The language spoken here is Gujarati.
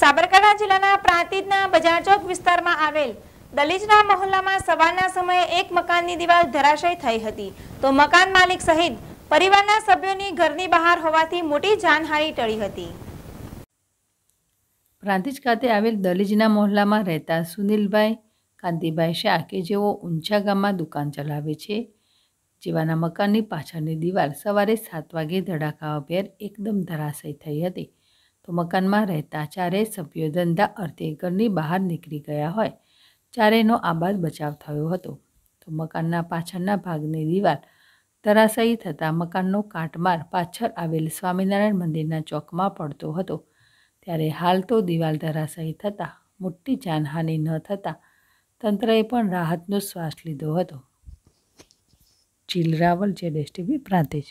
સાબરકાંઠા જિલ્લાના પ્રાંતિજના બજાર ચોક વિસ્તારમાં આવેલ દલીજના મહોલ્લામાં સવારના સમયે એક મકાનની દિવાલ ધરાશય થઈ હતી તો મકાન માલિક સહિત પરિવારના સભ્યોની ઘરની બહાર હોવાથી મોટી જાનહાનિ ટળી હતી પ્રાંતિજ ખાતે આવેલ દલીજના મહોલ્લામાં રહેતા સુનિલભાઈ કાંતિભાઈ શાહ કે જેઓ ઊંચા ગામમાં દુકાન ચલાવે છે જેવાના મકાનની પાછળની દિવાલ સવારે સાત વાગે ધડાકાભેર એકદમ ધરાશય થઈ હતી તો મકાનમાં રહેતા ચારેય સભ્યો ધંધા અર્થે ઘરની બહાર નીકળી ગયા હોય ચારેયનો આબાદ બચાવ થયો હતો તો મકાનના પાછળના ભાગની દીવાલ ધરાશયી થતાં મકાનનો કાટમાર પાછળ આવેલ સ્વામિનારાયણ મંદિરના ચોકમાં પડતો હતો ત્યારે હાલ તો દિવાલ ધરાશયી થતાં મોટી જાનહાનિ ન થતાં તંત્રએ પણ રાહતનો શ્વાસ લીધો હતો ચીલ રાવલ જે ડેસ્ટીવી પ્રાંતિજ